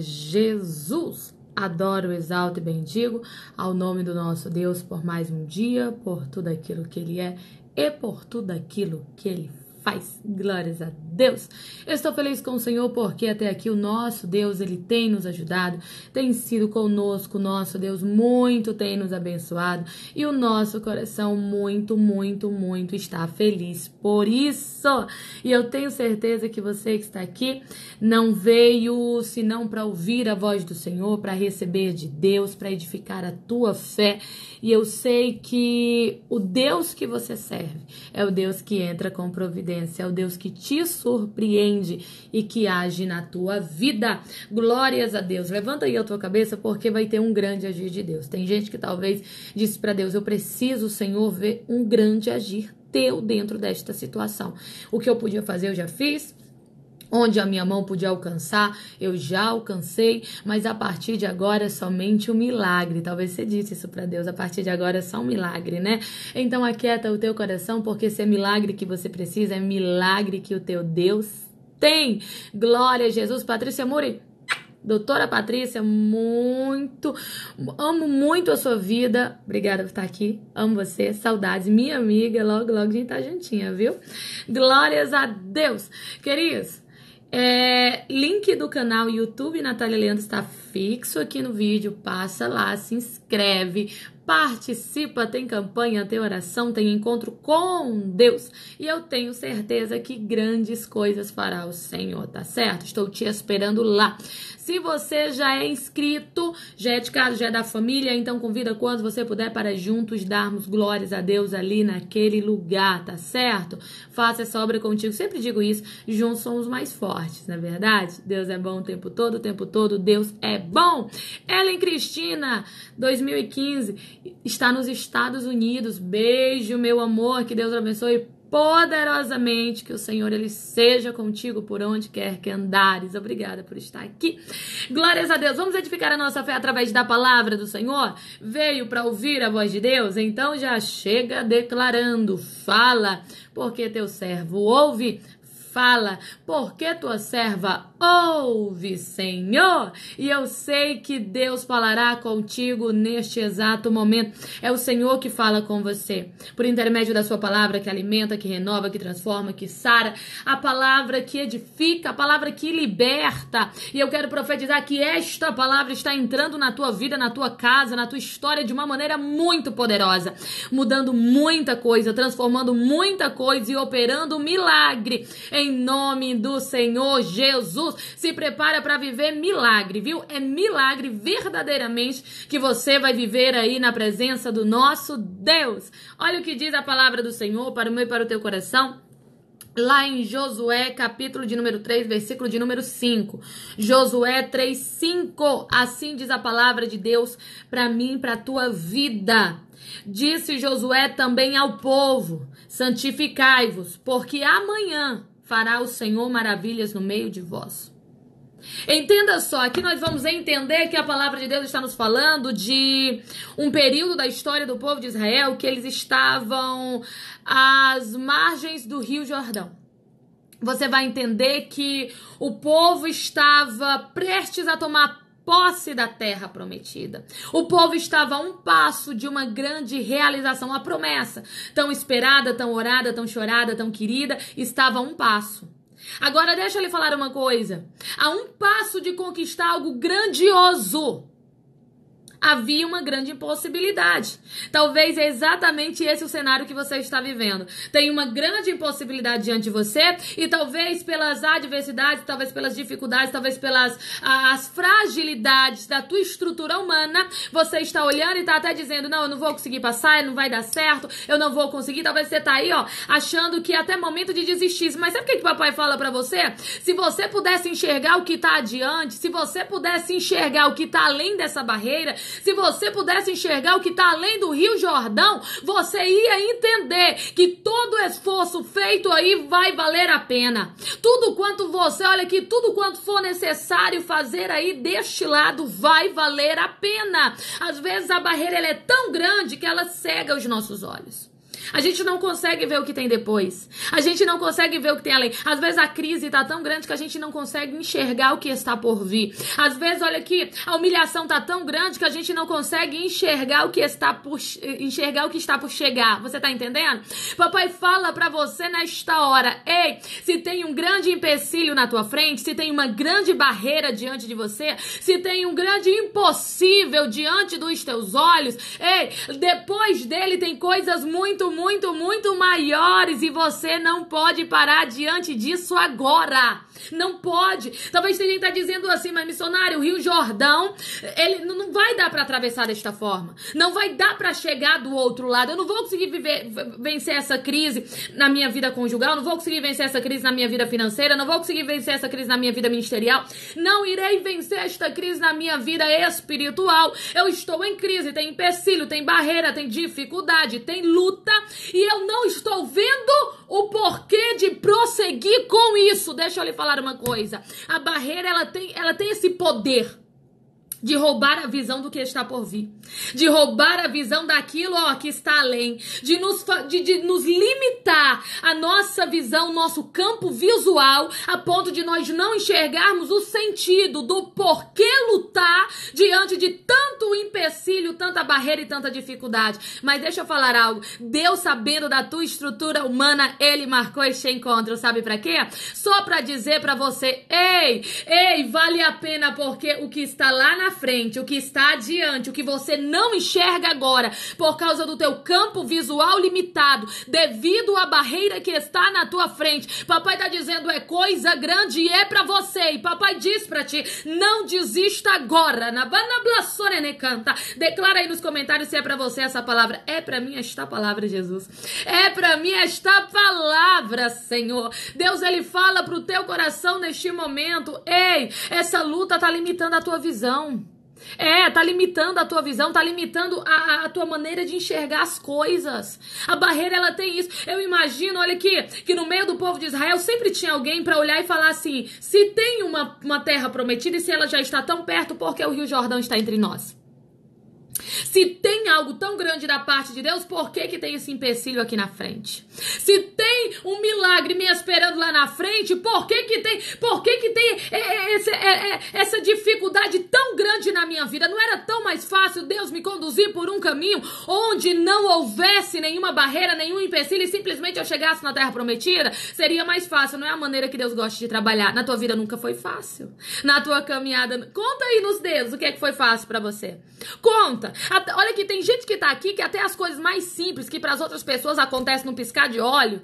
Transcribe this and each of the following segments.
Jesus. Adoro, exalto e bendigo ao nome do nosso Deus por mais um dia, por tudo aquilo que Ele é e por tudo aquilo que Ele faz. Glórias a Deus. Eu estou feliz com o Senhor porque até aqui o nosso Deus, ele tem nos ajudado, tem sido conosco, nosso Deus muito tem nos abençoado e o nosso coração muito, muito, muito está feliz por isso. E eu tenho certeza que você que está aqui não veio senão para ouvir a voz do Senhor, para receber de Deus, para edificar a tua fé. E eu sei que o Deus que você serve é o Deus que entra com providência providência, é o Deus que te surpreende e que age na tua vida. Glórias a Deus. Levanta aí a tua cabeça porque vai ter um grande agir de Deus. Tem gente que talvez disse para Deus: "Eu preciso, Senhor, ver um grande agir teu dentro desta situação. O que eu podia fazer, eu já fiz. Onde a minha mão podia alcançar, eu já alcancei, mas a partir de agora é somente um milagre. Talvez você disse isso para Deus, a partir de agora é só um milagre, né? Então aquieta o teu coração, porque se é milagre que você precisa, é milagre que o teu Deus tem. Glória a Jesus. Patrícia Muri, Doutora Patrícia, muito. Amo muito a sua vida. Obrigada por estar aqui. Amo você. Saudades. Minha amiga. Logo, logo a gente tá juntinha, viu? Glórias a Deus. Queridos, é, link do canal YouTube Natália Leandro está fixo aqui no vídeo, passa lá, se inscreve, participa, tem campanha, tem oração, tem encontro com Deus. E eu tenho certeza que grandes coisas fará o Senhor, tá certo? Estou te esperando lá. Se você já é inscrito, já é de casa, já é da família, então convida quando você puder para juntos darmos glórias a Deus ali naquele lugar, tá certo? Faça essa obra contigo. Sempre digo isso, juntos somos mais fortes, na é verdade? Deus é bom o tempo todo, o tempo todo, Deus é bom. Ellen Cristina, 2015, está nos Estados Unidos. Beijo, meu amor. Que Deus abençoe poderosamente. Que o Senhor ele seja contigo por onde quer que andares. Obrigada por estar aqui. Glórias a Deus. Vamos edificar a nossa fé através da palavra do Senhor? Veio para ouvir a voz de Deus? Então já chega declarando. Fala, porque teu servo ouve fala, porque tua serva ouve, Senhor. E eu sei que Deus falará contigo neste exato momento. É o Senhor que fala com você, por intermédio da sua palavra que alimenta, que renova, que transforma, que sara, a palavra que edifica, a palavra que liberta. E eu quero profetizar que esta palavra está entrando na tua vida, na tua casa, na tua história de uma maneira muito poderosa, mudando muita coisa, transformando muita coisa e operando um milagre. Em em nome do Senhor Jesus. Se prepara para viver milagre, viu? É milagre verdadeiramente que você vai viver aí na presença do nosso Deus. Olha o que diz a palavra do Senhor para o meu e para o teu coração lá em Josué, capítulo de número 3, versículo de número 5. Josué 3, 5. Assim diz a palavra de Deus para mim, para a tua vida. Disse Josué também ao povo: Santificai-vos, porque amanhã fará o Senhor maravilhas no meio de vós. Entenda só, aqui nós vamos entender que a palavra de Deus está nos falando de um período da história do povo de Israel que eles estavam às margens do Rio Jordão. Você vai entender que o povo estava prestes a tomar posse da terra prometida. O povo estava a um passo de uma grande realização, a promessa tão esperada, tão orada, tão chorada, tão querida, estava a um passo. Agora deixa eu lhe falar uma coisa. A um passo de conquistar algo grandioso havia uma grande impossibilidade. Talvez é exatamente esse o cenário que você está vivendo. Tem uma grande impossibilidade diante de você e talvez pelas adversidades, talvez pelas dificuldades, talvez pelas as fragilidades da tua estrutura humana, você está olhando e está até dizendo: "Não, eu não vou conseguir passar, não vai dar certo, eu não vou conseguir". Talvez você está aí, ó, achando que até momento de desistir. Mas sabe o que que papai fala para você? Se você pudesse enxergar o que está adiante, se você pudesse enxergar o que está além dessa barreira, se você pudesse enxergar o que está além do Rio Jordão, você ia entender que todo esforço feito aí vai valer a pena. Tudo quanto você, olha aqui, tudo quanto for necessário fazer aí deste lado vai valer a pena. Às vezes a barreira é tão grande que ela cega os nossos olhos. A gente não consegue ver o que tem depois. A gente não consegue ver o que tem além. Às vezes a crise está tão grande que a gente não consegue enxergar o que está por vir. Às vezes, olha aqui, a humilhação está tão grande que a gente não consegue enxergar o que está por enxergar o que está por chegar. Você está entendendo? Papai fala para você nesta hora: "Ei, se tem um grande empecilho na tua frente, se tem uma grande barreira diante de você, se tem um grande impossível diante dos teus olhos, ei, depois dele tem coisas muito muito, muito maiores e você não pode parar diante disso agora. Não pode. Talvez tenha gente tá dizendo assim, mas missionário, o Rio Jordão, ele não vai dar para atravessar desta forma. Não vai dar para chegar do outro lado. Eu não vou conseguir viver, vencer essa crise na minha vida conjugal, não vou conseguir vencer essa crise na minha vida financeira, não vou conseguir vencer essa crise na minha vida ministerial. Não irei vencer esta crise na minha vida espiritual. Eu estou em crise, tem empecilho, tem barreira, tem dificuldade, tem luta e eu não estou vendo o porquê de prosseguir com isso. Deixa eu lhe falar uma coisa. A barreira ela tem, ela tem esse poder de roubar a visão do que está por vir, de roubar a visão daquilo ó, que está além, de nos, de, de nos limitar a nossa visão, nosso campo visual, a ponto de nós não enxergarmos o sentido do porquê lutar diante de tanto empecilho, tanta barreira e tanta dificuldade. Mas deixa eu falar algo: Deus, sabendo da tua estrutura humana, ele marcou este encontro, sabe para quê? Só para dizer para você: ei, ei, vale a pena porque o que está lá na frente, o que está adiante, o que você não enxerga agora, por causa do teu campo visual limitado, devido à barreira que está na tua frente. Papai está dizendo é coisa grande e é para você. E papai diz para ti, não desista agora. Na Banablassorene canta. Declara aí nos comentários se é para você essa palavra. É para mim esta palavra, Jesus. É para mim esta palavra, Senhor. Deus ele fala pro teu coração neste momento, ei, essa luta tá limitando a tua visão. É, tá limitando a tua visão, tá limitando a, a, tua maneira de enxergar as coisas. A barreira, ela tem isso. Eu imagino, olha aqui, que no meio do povo de Israel sempre tinha alguém para olhar e falar assim: se tem uma, uma terra prometida e se ela já está tão perto, porque o Rio Jordão está entre nós? Se tem algo tão grande da parte de Deus, por que, que tem esse empecilho aqui na frente? Se tem um milagre me esperando lá na frente, por que, que tem, por que que tem é, é, esse, é, essa dificuldade tão grande na minha vida? Não era tão mais fácil Deus me conduzir por um caminho onde não houvesse nenhuma barreira, nenhum empecilho e simplesmente eu chegasse na terra prometida? Seria mais fácil, não é a maneira que Deus gosta de trabalhar. Na tua vida nunca foi fácil. Na tua caminhada, conta aí nos dedos o que é que foi fácil para você. Conta. Até, olha que tem gente que tá aqui que até as coisas mais simples que para as outras pessoas acontecem no piscar de olho,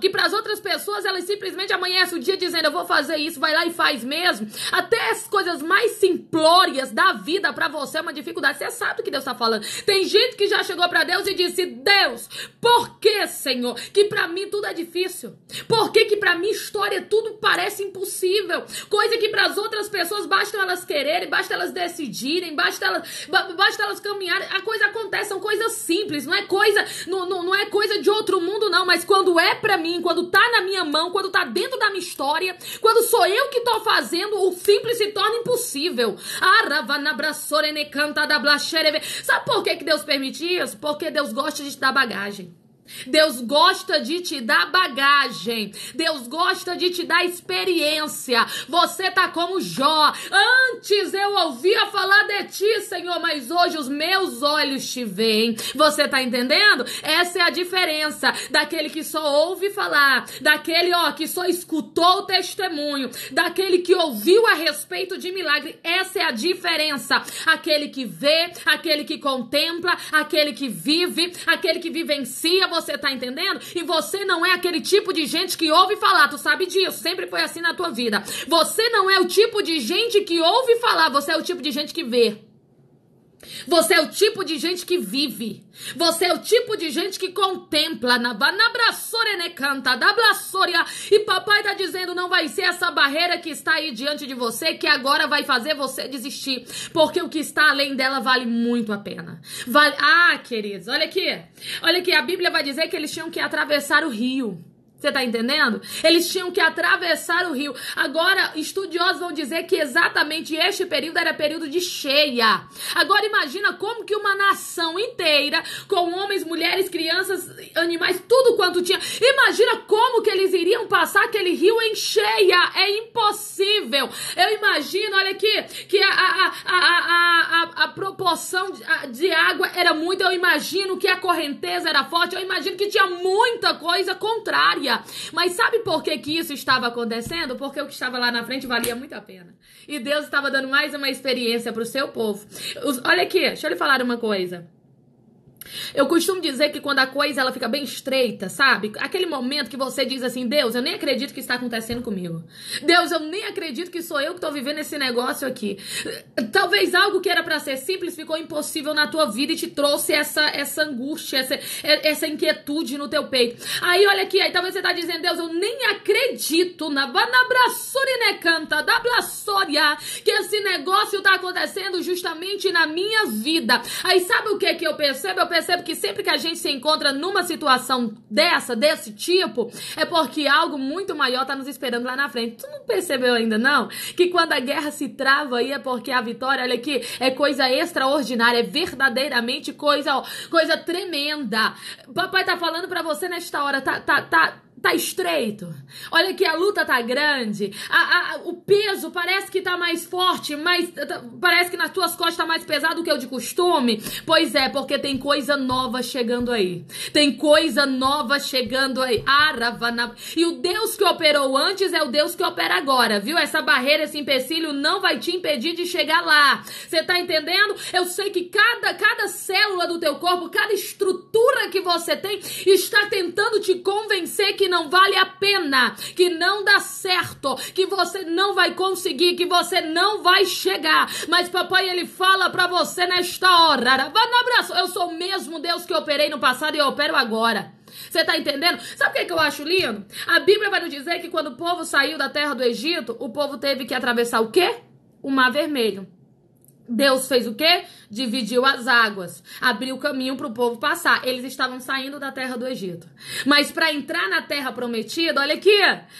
que para as outras pessoas elas simplesmente amanhecem o dia dizendo eu vou fazer isso, vai lá e faz mesmo. Até as coisas mais simplórias da vida para você é uma dificuldade. Você sabe o que Deus tá falando. Tem gente que já chegou para Deus e disse: "Deus, por que, Senhor, que para mim tudo é difícil? Por que que para mim história tudo parece impossível? Coisa que para as outras pessoas basta elas quererem, basta elas decidirem, basta elas basta elas caminhar a coisa acontece, são coisas simples, não é coisa, não, não, não é coisa de outro mundo, não, mas quando é para mim, quando tá na minha mão, quando tá dentro da minha história, quando sou eu que tô fazendo, o simples se torna impossível. Sabe por que, que Deus permite isso? Porque Deus gosta de te dar bagagem. Deus gosta de te dar bagagem. Deus gosta de te dar experiência. Você tá como Jó. Antes eu ouvia falar de ti, Senhor, mas hoje os meus olhos te veem. Você tá entendendo? Essa é a diferença daquele que só ouve falar, daquele ó que só escutou o testemunho, daquele que ouviu a respeito de milagre. Essa é a diferença. Aquele que vê, aquele que contempla, aquele que vive, aquele que vivencia você tá entendendo? E você não é aquele tipo de gente que ouve falar, tu sabe disso, sempre foi assim na tua vida. Você não é o tipo de gente que ouve falar, você é o tipo de gente que vê. Você é o tipo de gente que vive. Você é o tipo de gente que contempla. Na né, canta, da E papai tá dizendo: não vai ser essa barreira que está aí diante de você que agora vai fazer você desistir. Porque o que está além dela vale muito a pena. Vale... Ah, queridos, olha aqui. Olha aqui, a Bíblia vai dizer que eles tinham que atravessar o rio. Você tá entendendo? Eles tinham que atravessar o rio. Agora, estudiosos vão dizer que exatamente este período era período de cheia. Agora imagina como que uma nação inteira, com homens, mulheres, crianças, animais, tudo quanto tinha, imagina como que eles iriam passar aquele rio em cheia. É impossível. Eu imagino, olha aqui, que a, a, a, a, a proporção de, de água era muito. Eu imagino que a correnteza era forte. Eu imagino que tinha muita coisa contrária dia. Mas sabe por que, que isso estava acontecendo? Porque o que estava lá na frente valia muito a pena. E Deus estava dando mais uma experiência para o seu povo. Os, olha aqui, deixa eu lhe falar uma coisa. Eu costumo dizer que quando a coisa ela fica bem estreita, sabe? Aquele momento que você diz assim: Deus, eu nem acredito que está acontecendo comigo. Deus, eu nem acredito que sou eu que estou vivendo esse negócio aqui. Talvez algo que era para ser simples ficou impossível na tua vida e te trouxe essa, essa angústia, essa, essa inquietude no teu peito. Aí olha aqui, aí talvez você está dizendo: Deus, eu nem acredito na canta da blasória que esse negócio está acontecendo justamente na minha vida. Aí sabe o que que eu percebo? Eu percebo percebo que sempre que a gente se encontra numa situação dessa, desse tipo, é porque algo muito maior tá nos esperando lá na frente. Tu não percebeu ainda, não? Que quando a guerra se trava aí é porque a vitória, olha aqui, é coisa extraordinária, é verdadeiramente coisa, ó, coisa tremenda. Papai tá falando para você nesta hora, tá, tá, tá, tá estreito. Olha que a luta tá grande. A, a, o peso parece que tá mais forte, mas eh, tá, parece que nas tuas costas tá mais pesado que o de costume. Pois é, porque tem coisa nova chegando aí. Tem coisa nova chegando aí. Aravana. E o Deus que operou antes é o Deus que opera agora, viu? Essa barreira, esse empecilho não vai te impedir de chegar lá. Você tá entendendo? Eu sei que cada cada célula do teu corpo, cada estrutura que você tem está tentando te convencer que não vale a pena, que não dá certo, que você não vai conseguir, que você não vai chegar. Mas papai, ele fala para você nesta hora. Vai no abraço. Eu sou o mesmo Deus que operei no passado e eu opero agora. Você tá entendendo? Sabe o que, é que eu acho lindo? A Bíblia vai nos dizer que quando o povo saiu da terra do Egito, o povo teve que atravessar o quê? O mar vermelho. Deus fez o quê? Dividiu as águas, abriu o caminho para o povo passar. Eles estavam saindo da terra do Egito. Mas para entrar na terra prometida, olha aqui,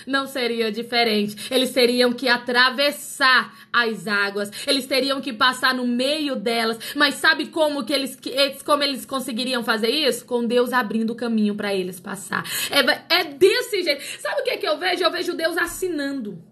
não seria diferente. Eles teriam que atravessar as águas, eles teriam que passar no meio delas. Mas sabe como que eles, como eles conseguiriam fazer isso? Com Deus abrindo o caminho para eles passar. É, é desse jeito. Sabe o que, que eu vejo? Eu vejo Deus assinando.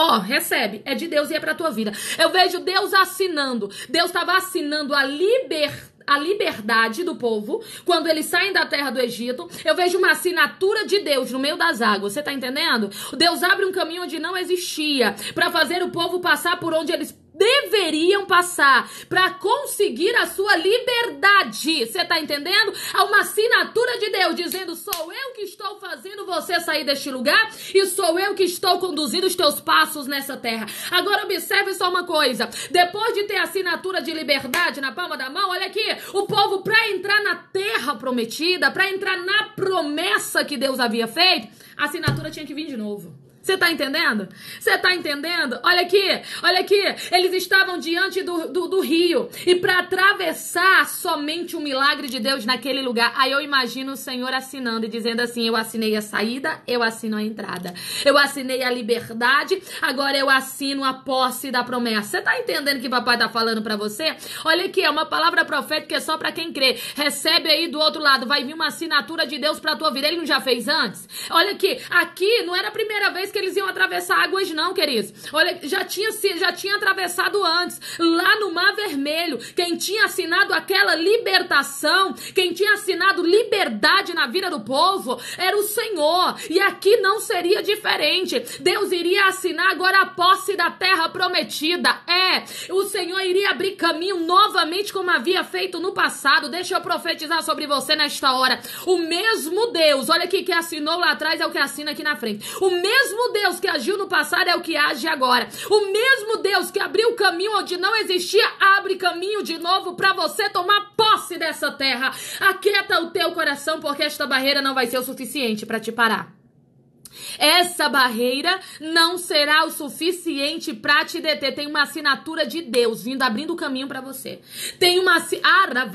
Ó, oh, recebe, é de Deus e é para tua vida. Eu vejo Deus assinando. Deus estava assinando a liberdade a liberdade do povo quando eles saem da terra do Egito. Eu vejo uma assinatura de Deus no meio das águas. Você tá entendendo? Deus abre um caminho onde não existia para fazer o povo passar por onde eles deveriam passar para conseguir a sua liberdade. Você tá entendendo? Há uma assinatura de Deus dizendo: sou eu que estou fazendo você sair deste lugar e sou eu que estou conduzindo os teus passos nessa terra. Agora observe só uma coisa: depois de ter a assinatura de liberdade na palma da mão, olha aqui, o povo para entrar na terra prometida, para entrar na promessa que Deus havia feito, a assinatura tinha que vir de novo. Você tá entendendo? Você tá entendendo? Olha aqui, olha aqui. Eles estavam diante do, do, do rio. E para atravessar somente o milagre de Deus naquele lugar, aí eu imagino o Senhor assinando e dizendo assim: Eu assinei a saída, eu assino a entrada. Eu assinei a liberdade, agora eu assino a posse da promessa. Você tá entendendo o que papai tá falando para você? Olha aqui, é uma palavra profética é só para quem crê. Recebe aí do outro lado, vai vir uma assinatura de Deus pra tua vida. Ele não já fez antes? Olha aqui, aqui não era a primeira vez que eles iam atravessar águas, não, queridos. Olha, já tinha, já tinha atravessado antes, lá no Mar Vermelho. Quem tinha assinado aquela libertação, quem tinha assinado liberdade na vida do povo, era o Senhor. E aqui não seria diferente. Deus iria assinar agora a posse da terra prometida. É, o Senhor iria abrir caminho novamente, como havia feito no passado. Deixa eu profetizar sobre você nesta hora. O mesmo Deus, olha aqui, que assinou lá atrás é o que assina aqui na frente. O mesmo mesmo Deus que agiu no passado é o que age agora. O mesmo Deus que abriu caminho onde não existia, abre caminho de novo para você tomar posse dessa terra. Aquieta o teu coração, porque esta barreira não vai ser o suficiente para te parar. Essa barreira não será o suficiente para te deter. Tem uma assinatura de Deus vindo abrindo o caminho para você. Tem uma ah,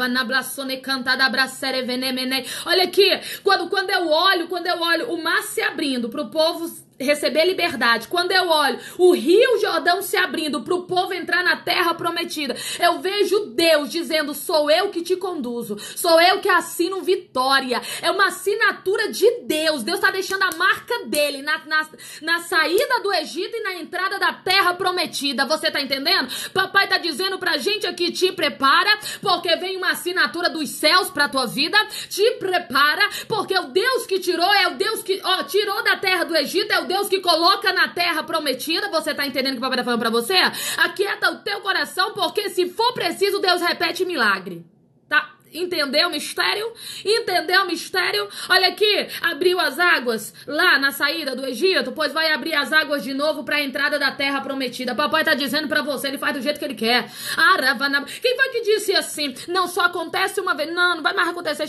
Olha aqui, quando, quando eu olho, quando eu olho o mar se abrindo para o povo receber liberdade, quando eu olho o Rio Jordão se abrindo para o povo entrar na terra prometida, eu vejo Deus dizendo: sou eu que te conduzo, sou eu que assino vitória. É uma assinatura de Deus. Deus está deixando a marca dele na, na, na, saída do Egito e na entrada da terra prometida. Você está entendendo? Papai está dizendo para a gente aqui: te prepara, porque vem uma assinatura dos céus para tua vida. Te prepara, porque o Deus que tirou é o Deus que ó, tirou da terra do Egito. É Deus que coloca na terra prometida. Você tá entendendo o que o papai tá falando pra você? Aquieta o teu coração, porque se for preciso, Deus repete milagre. Entendeu o mistério? Entendeu o mistério? Olha aqui, abriu as águas lá na saída do Egito, pois vai abrir as águas de novo para a entrada da terra prometida. Papai tá dizendo para você, ele faz do jeito que ele quer. Aravanab... Quem foi que disse assim? Não só acontece uma vez. Não, não vai mais acontecer.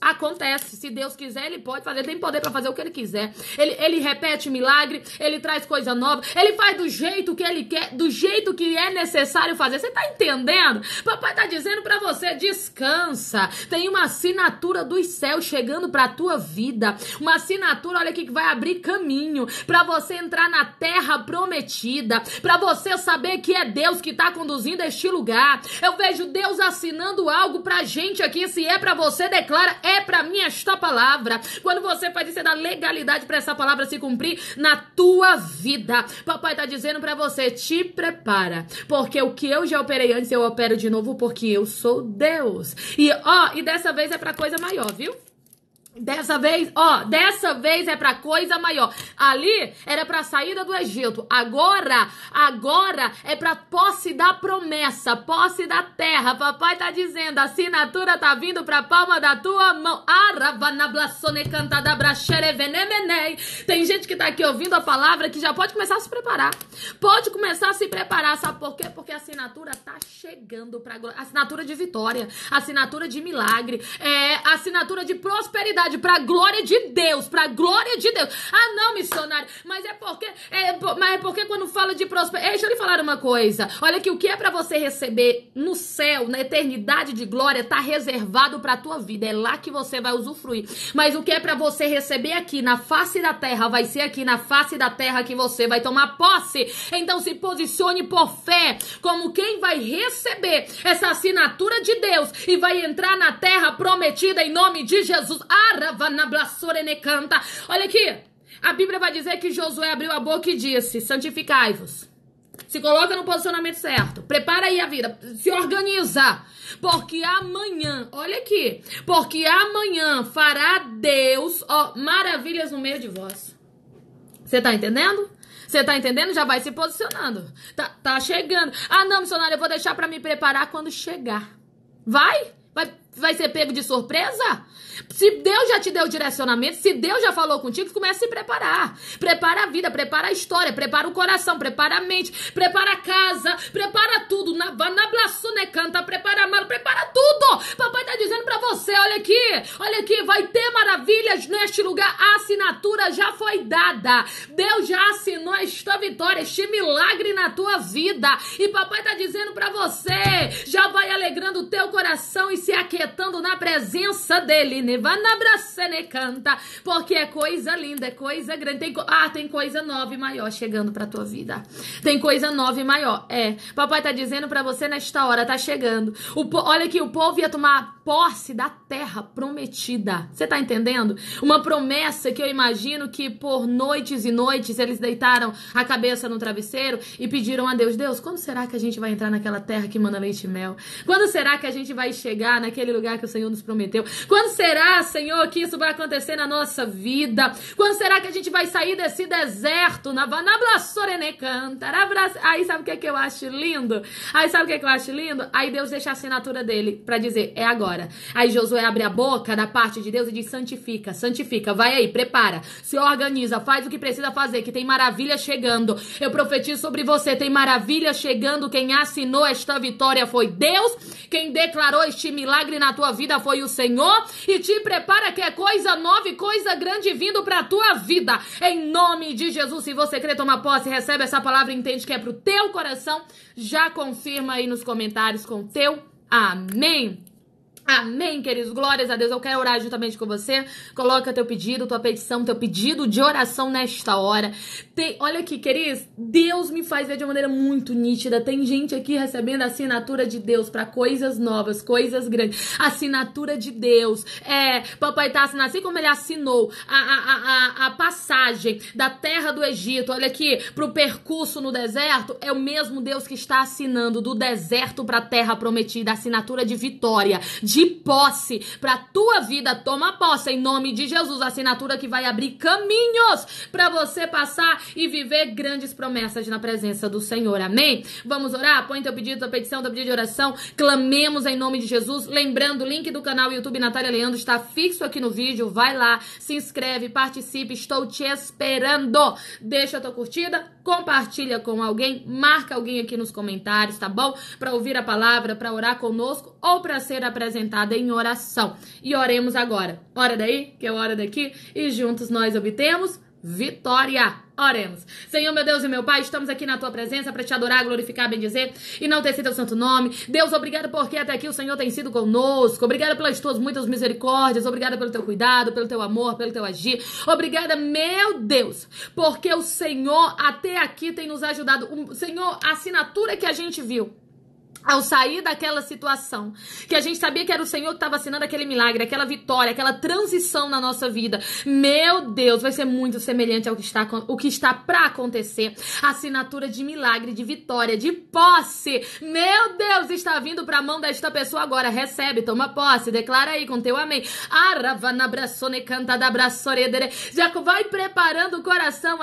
Acontece. Se Deus quiser, ele pode fazer. Ele tem poder para fazer o que ele quiser. Ele, ele repete milagre, ele traz coisa nova, ele faz do jeito que ele quer, do jeito que é necessário fazer. Você tá entendendo? Papai tá dizendo para você, descansa graça. Tem uma assinatura dos céus chegando para a tua vida. Uma assinatura, olha aqui, que vai abrir caminho para você entrar na terra prometida, para você saber que é Deus que está conduzindo este lugar. Eu vejo Deus assinando algo a gente aqui, se é para você, declara, é para mim esta palavra. Quando você faz isso, é da legalidade para essa palavra se cumprir na tua vida. Papai tá dizendo para você, te prepara, porque o que eu já operei antes, eu opero de novo porque eu sou Deus. E Ó, oh, e dessa vez é pra coisa maior, viu? Dessa vez, ó, dessa vez é para coisa maior. Ali era para saída do Egito. Agora, agora é para posse da promessa, posse da terra. Papai tá dizendo, a assinatura tá vindo para palma da tua mão. Tem gente que tá aqui ouvindo a palavra que já pode começar a se preparar. Pode começar a se preparar, sabe por quê? Porque a assinatura tá chegando para assinatura de vitória, assinatura de milagre, é assinatura de prosperidade verdade, para glória de Deus, para glória de Deus. Ah, não, missionário, mas é porque é, mas é porque quando fala de prosperidade, deixa eu lhe falar uma coisa. Olha que o que é para você receber no céu, na eternidade de glória, tá reservado para tua vida. É lá que você vai usufruir. Mas o que é para você receber aqui na face da terra, vai ser aqui na face da terra que você vai tomar posse. Então se posicione por fé, como quem vai receber essa assinatura de Deus e vai entrar na terra prometida em nome de Jesus. Ah, canta. Olha aqui. A Bíblia vai dizer que Josué abriu a boca e disse: santificai-vos. Se coloca no posicionamento certo. Prepara aí a vida. Se organiza. Porque amanhã, olha aqui. Porque amanhã fará Deus ó, maravilhas no meio de vós. Você tá entendendo? Você tá entendendo? Já vai se posicionando. Tá, tá chegando. Ah, não, missionário, eu vou deixar para me preparar quando chegar. Vai? Vai vai ser pego de surpresa? Se Deus já te deu direcionamento, se Deus já falou contigo, começa a se preparar. Prepara a vida, prepara a história, prepara o coração, prepara a mente, prepara a casa, prepara tudo. Na, né, canta, prepara a prepara tudo. Papai tá dizendo para você, olha aqui, olha aqui, vai ter maravilhas neste lugar. A assinatura já foi dada. Deus já assinou esta vitória, este milagre na tua vida. E papai tá dizendo para você, já vai alegrando o teu coração e se aquecendo decretando na presença dele. Nevana Bracene canta, porque é coisa linda, é coisa grande. Tem, ah, tem coisa nova e maior chegando pra tua vida. Tem coisa nova e maior. É, papai tá dizendo para você nesta hora, tá chegando. O, olha que o povo ia tomar posse da terra prometida. Você tá entendendo? Uma promessa que eu imagino que por noites e noites eles deitaram a cabeça no travesseiro e pediram a Deus: Deus, quando será que a gente vai entrar naquela terra que manda leite e mel? Quando será que a gente vai chegar naquele lugar que o Senhor nos prometeu? Quando será, Senhor, que isso vai acontecer na nossa vida? Quando será que a gente vai sair desse deserto? Na né, Aí sabe o que, é que eu acho lindo? Aí sabe o que, é que eu acho lindo? Aí Deus deixa a assinatura dele para dizer: é agora agora. Aí Josué abre a boca da parte de Deus e diz: santifica, santifica, vai aí, prepara, se organiza, faz o que precisa fazer, que tem maravilha chegando. Eu profetizo sobre você, tem maravilha chegando. Quem assinou esta vitória foi Deus, quem declarou este milagre na tua vida foi o Senhor. E te prepara que é coisa nova e coisa grande vindo a tua vida. Em nome de Jesus, se você crê, toma posse, recebe essa palavra, entende que é pro teu coração, já confirma aí nos comentários com teu amém. Amém, queridos. Glórias a Deus. Eu quero orar juntamente com você. Coloca teu pedido, tua petição, teu pedido de oração nesta hora. Tem, olha aqui, queridos. Deus me faz ver de uma maneira muito nítida. Tem gente aqui recebendo a assinatura de Deus para coisas novas, coisas grandes. Assinatura de Deus. É, papai tá assinando, assim como ele assinou a, a, a, a passagem da terra do Egito, olha aqui, pro percurso no deserto, é o mesmo Deus que está assinando do deserto pra terra prometida, assinatura de vitória, de de posse para tua vida. Toma posse em nome de Jesus, assinatura que vai abrir caminhos para você passar e viver grandes promessas na presença do Senhor. Amém? Vamos orar? Põe teu pedido, tua petição, teu pedido de oração. Clamemos em nome de Jesus. Lembrando, o link do canal YouTube Natália Leandro está fixo aqui no vídeo. Vai lá, se inscreve, participe. Estou te esperando. Deixa a tua curtida compartilha com alguém, marca alguém aqui nos comentários, tá bom? Para ouvir a palavra, para orar conosco ou para ser apresentada em oração. E oremos agora. Ora daí, que é hora daqui, e juntos nós obtemos vitória. Oremos. Senhor, meu Deus e meu Pai, estamos aqui na tua presença para te adorar, glorificar, bendizer e não ter sido o santo nome. Deus, obrigado porque até aqui o Senhor tem sido conosco. Obrigada pelas tuas muitas misericórdias. Obrigada pelo teu cuidado, pelo teu amor, pelo teu agir. Obrigada, meu Deus, porque o Senhor até aqui tem nos ajudado. O Senhor, a assinatura que a gente viu ao sair daquela situação, que a gente sabia que era o Senhor que estava assinando aquele milagre, aquela vitória, aquela transição na nossa vida, meu Deus, vai ser muito semelhante ao que está, o que está para acontecer. Assinatura de milagre, de vitória, de posse. Meu Deus, está vindo para a mão desta pessoa agora. Recebe, toma posse, declara aí com teu amém. Aravanabraçone Já vai preparando o coração,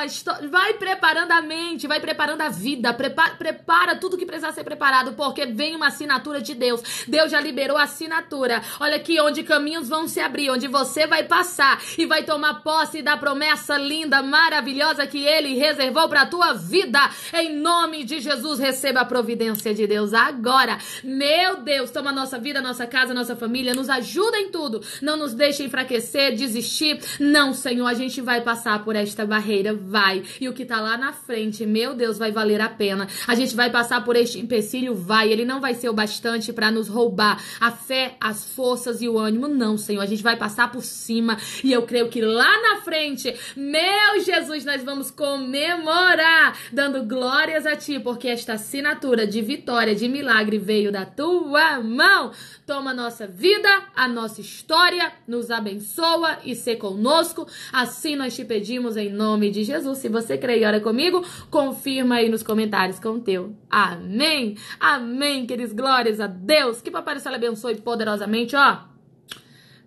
vai preparando a mente, vai preparando a vida, prepara, prepara tudo que precisa ser preparado, porque porque vem uma assinatura de Deus. Deus já liberou a assinatura. Olha aqui onde caminhos vão se abrir, onde você vai passar e vai tomar posse da promessa linda, maravilhosa que ele reservou para tua vida. Em nome de Jesus, receba a providência de Deus agora. Meu Deus, toma nossa vida, nossa casa, nossa família, nos ajuda em tudo. Não nos deixe enfraquecer, desistir. Não, Senhor, a gente vai passar por esta barreira, vai. E o que tá lá na frente, meu Deus, vai valer a pena. A gente vai passar por este empecilho, vai ele não vai ser o bastante para nos roubar a fé, as forças e o ânimo. Não, Senhor, a gente vai passar por cima e eu creio que lá na frente, meu Jesus, nós vamos comemorar dando glórias a ti, porque esta assinatura de vitória, de milagre veio da tua mão. Toma nossa vida, a nossa história, nos abençoa e se conosco. Assim nós te pedimos em nome de Jesus. Se você crê e ora comigo, confirma aí nos comentários com o teu. Amém. Amém. Amém, queridos. Glórias a Deus. Que Papai do Céu abençoe poderosamente, ó.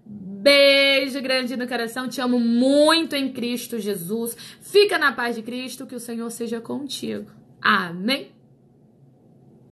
Beijo grande no coração. Te amo muito em Cristo Jesus. Fica na paz de Cristo. Que o Senhor seja contigo. Amém.